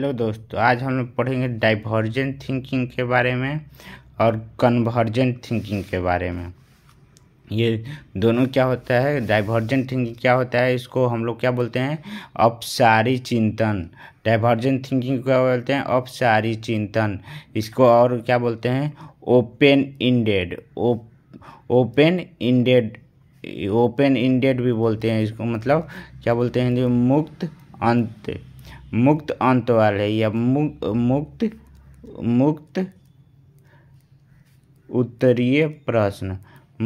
hello दोस्तों आज हम लोग पढ़ेंगे डाइवर्जेंट थिंकिंग के बारे में और कन्वर्जेंट थिंकिंग के बारे में ये दोनों क्या होता है डाइवर्जेंट थिंकिंग क्या होता है इसको हम लोग क्या बोलते हैं अपसारी चिंतन डाइवर्जेंट थिंकिंग क्या बोलते हैं अपसारी चिंतन इसको और क्या बोलते हैं open ended open ended open ended भी बोलते हैं इसको मतलब क्या बोलते हैं हिंदी मुक्त अंत मुक्त अंत वाले या मुक्त मुक्त उत्तरीय प्रश्न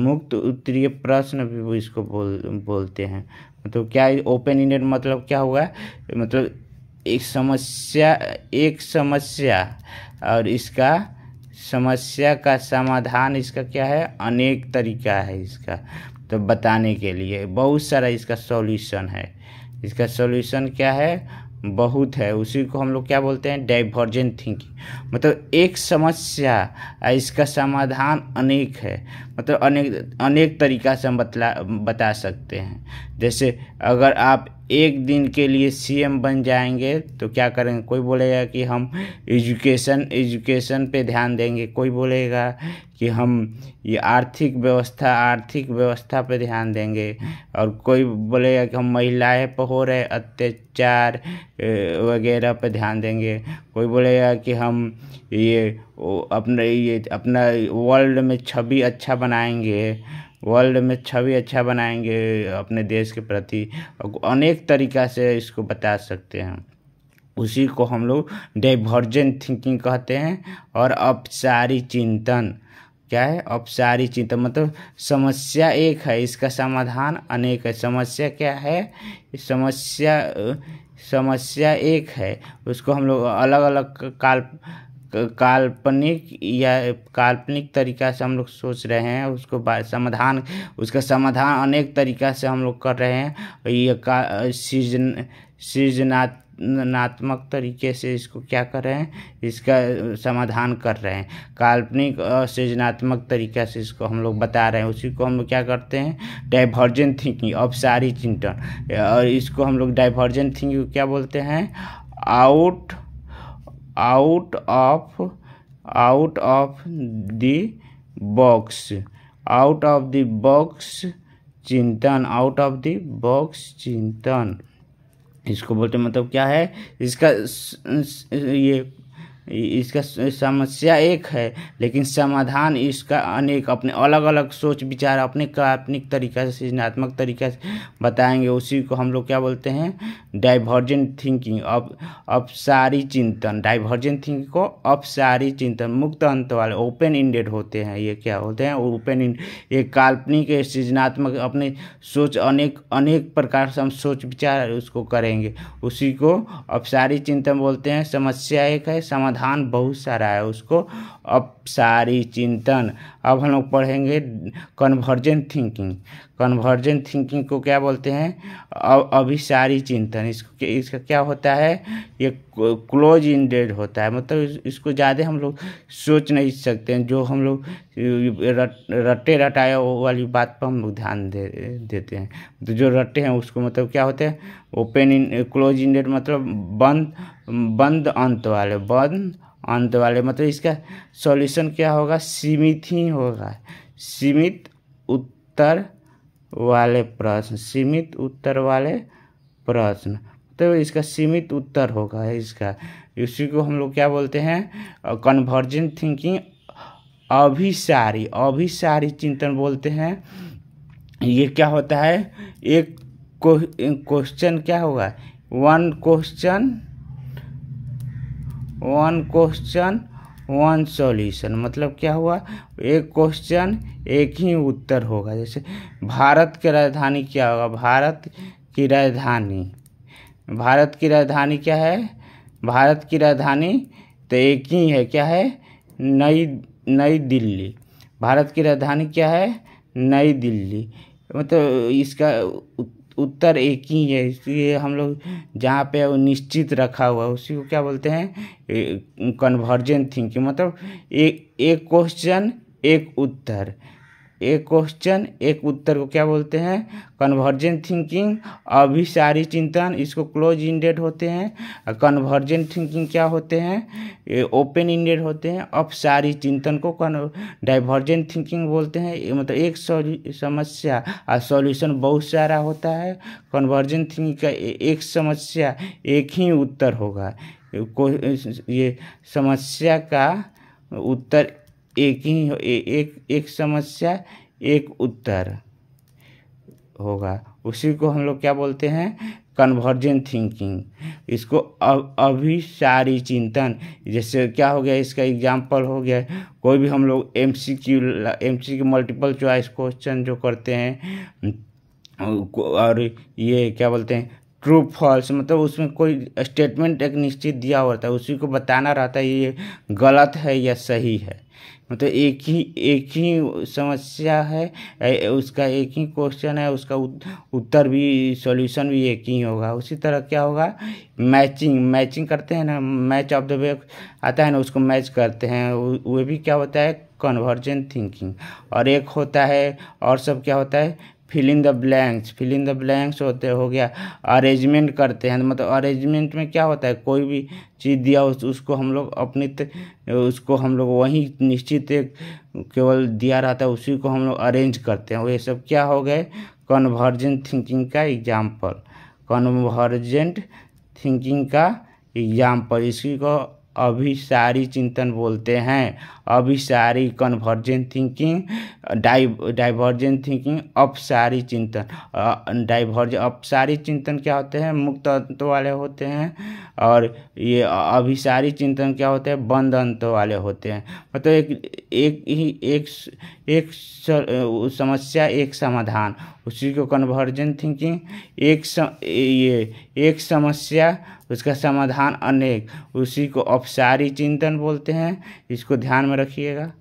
मुक्त उत्तरीय प्रश्न भी वो इसको बोल बोलते हैं मतलब क्या ओपन इंडेड मतलब क्या हुआ मतलब एक समस्या एक समस्या और इसका समस्या का समाधान इसका क्या है अनेक तरीका है इसका तो बताने के लिए बहुत सारा इसका सॉल्यूशन है इसका सॉल्यूशन क्या है बहुत है उसी को हम लोग क्या बोलते हैं डाइवर्जेंट थिंकिंग मतलब एक समस्या इसका समाधान अनेक है मतलब अनेक अनेक तरीका से हम बतला बता सकते हैं जैसे अगर आप एक दिन के लिए सीएम बन जाएंगे तो क्या करेंगे कोई बोलेगा कि हम एजुकेशन एजुकेशन पे ध्यान देंगे कोई बोलेगा कि हम ये आर्थिक व्यवस्था आर्थिक व्यवस्था पे ध्यान देंगे और कोई बोलेगा कि हम महिलाएं पर हो रहे अत्याचार वगैरह पे ध्यान देंगे कोई बोलेगा कि हम ये अपने ये अपना वर्ल्ड में छवि अच्छा बनाएंगे वर्ल्ड में छवि अच्छा बनाएंगे अपने देश के प्रति अनेक तरीक़ा से इसको बता सकते हैं उसी को हम लोग डाइवर्जेंट थिंकिंग कहते हैं और औपचारिक चिंतन क्या है औपचारिक चिंतन मतलब समस्या एक है इसका समाधान अनेक है समस्या क्या है समस्या समस्या एक है उसको हम लोग अलग अलग काल काल्पनिक या काल्पनिक तरीका से हम लोग सोच रहे हैं उसको समाधान उसका समाधान अनेक तरीका से हम लोग कर रहे हैं ये का सृजन सृजनात्मक तरीके से इसको क्या कर रहे हैं इसका समाधान कर रहे हैं काल्पनिक और सृजनात्मक तरीका से इसको हम लोग बता रहे हैं उसी को हम लोग क्या करते हैं डाइवर्जेंट थिंकिंग औपचारिक चिंतन और इसको हम लोग डाइवर्जेंट थिंकिंग क्या बोलते हैं out out of out of the box out of the box चिंतन आउट ऑफ द बॉक्स चिंतन इसको बोलते मतलब क्या है इसका ये इसका समस्या एक है लेकिन समाधान इसका अनेक अपने अलग अलग सोच विचार अपने काल्पनिक तरीका से सृजनात्मक तरीका से बताएंगे उसी को हम लोग क्या बोलते हैं डाइवर्जेंट थिंकिंग अब अपसारी चिंतन डाइवर्जेंट थिंकिंग को अपसारी चिंतन मुक्त अंत वाले ओपन इंडेड होते हैं ये क्या होते हैं ओपन इंड ये काल्पनिक सृजनात्मक अपने सोच अनेक अनेक प्रकार से हम सोच विचार उसको करेंगे उसी को अपसारी चिंतन बोलते हैं समस्या एक है समाधान समाधान बहुत सारा है उसको अब सारी चिंतन अब हम लोग पढ़ेंगे कन्वर्जेंट थिंकिंग कन्वर्जेंट थिंकिंग को क्या बोलते हैं अभिसारी चिंतन इसको इसका क्या होता है ये क्लोज इंडेड होता है मतलब इसको ज़्यादा हम लोग सोच नहीं सकते हैं जो हम लोग रट्टे रटाए रटाया वाली बात पर हम लोग ध्यान दे देते हैं तो जो रट्टे हैं उसको मतलब क्या होते हैं ओपन इन क्लोज इंडेड मतलब बंद बंद अंत वाले बंद अंत वाले मतलब इसका सॉल्यूशन क्या होगा सीमित ही होगा सीमित उत्तर वाले प्रश्न सीमित उत्तर वाले प्रश्न तो इसका सीमित उत्तर होगा इसका इसी को हम लोग क्या बोलते हैं कन्वर्जन थिंकिंग अभिसारी अभिसारी चिंतन बोलते हैं ये क्या होता है एक क्वेश्चन क्या होगा one question one question one solution मतलब क्या हुआ एक क्वेश्चन एक ही उत्तर होगा जैसे भारत की राजधानी क्या होगा भारत की राजधानी भारत की राजधानी क्या है भारत की राजधानी तो एक ही है क्या है नई नई दिल्ली भारत की राजधानी क्या है नई दिल्ली मतलब इसका उत्तर एक ही है इसलिए हम लोग जहाँ पे वो निश्चित रखा हुआ है उसी को क्या बोलते हैं कन्वर्जेंट थिंकिंग मतलब एक एक क्वेश्चन एक उत्तर एक क्वेश्चन एक उत्तर को क्या बोलते हैं कन्वर्जेंट थिंकिंग अभिसारी चिंतन इसको क्लोज इंडेड होते हैं कन्वर्जेंट थिंकिंग क्या होते हैं ओपन इंडेड होते हैं अपसारी चिंतन को डाइवर्जेंट थिंकिंग बोलते हैं मतलब एक समस्या और सॉल्यूशन बहुत सारा होता है कन्वर्जेंट थिंकिंग का एक समस्या एक ही उत्तर होगा ये समस्या का उत्तर एक ही ए, एक एक समस्या एक उत्तर होगा उसी को हम लोग क्या बोलते हैं कन्वर्जन थिंकिंग इसको अभी सारी चिंतन जैसे क्या हो गया इसका एग्जाम्पल हो गया कोई भी हम लोग M C Q M C Q multiple choice question जो करते हैं और ये क्या बोलते हैं ट्रू फॉल्स मतलब उसमें कोई स्टेटमेंट एक निश्चित दिया होता है उसी को बताना रहता है ये गलत है या सही है मतलब एक ही एक ही समस्या है उसका एक ही क्वेश्चन है उसका उत्तर भी सॉल्यूशन भी एक ही होगा उसी तरह क्या होगा मैचिंग मैचिंग करते हैं ना मैच ऑफ द वे आता है ना उसको मैच करते हैं वो भी क्या होता है कन्वर्जेंट थिंकिंग और एक होता है और सब क्या होता है fill in the blanks fill in the blanks होते हो गया अरेंजमेंट करते हैं मतलब अरेंजमेंट में क्या होता है कोई भी चीज़ दिया उस उसको हम लोग अपनी उसको हम लोग वहीं निश्चित एक केवल दिया रहता है उसी को हम लोग अरेंज करते हैं ये सब क्या हो गए कन्वर्जेंट थिंकिंग का एग्जाम्पल कन्वर्जेंट थिंकिंग का एग्जाम्पल इसी को अभी सारी चिंतन बोलते हैं अभिसारी convergent thinking di divergent thinking अपसारी चिंतन डाइवर्ज अपसारी चिंतन क्या होते हैं मुक्त अंत वाले होते हैं और ये अभिसारी चिंतन क्या होते हैं बंद अंत वाले होते हैं मतलब एक एक ही एक एक समस्या एक समाधान उसी को कन्वर्जेंट थिंकिंग एक सम, ये एक समस्या उसका समाधान अनेक उसी को अपसारी चिंतन बोलते हैं इसको ध्यान में रखिएगा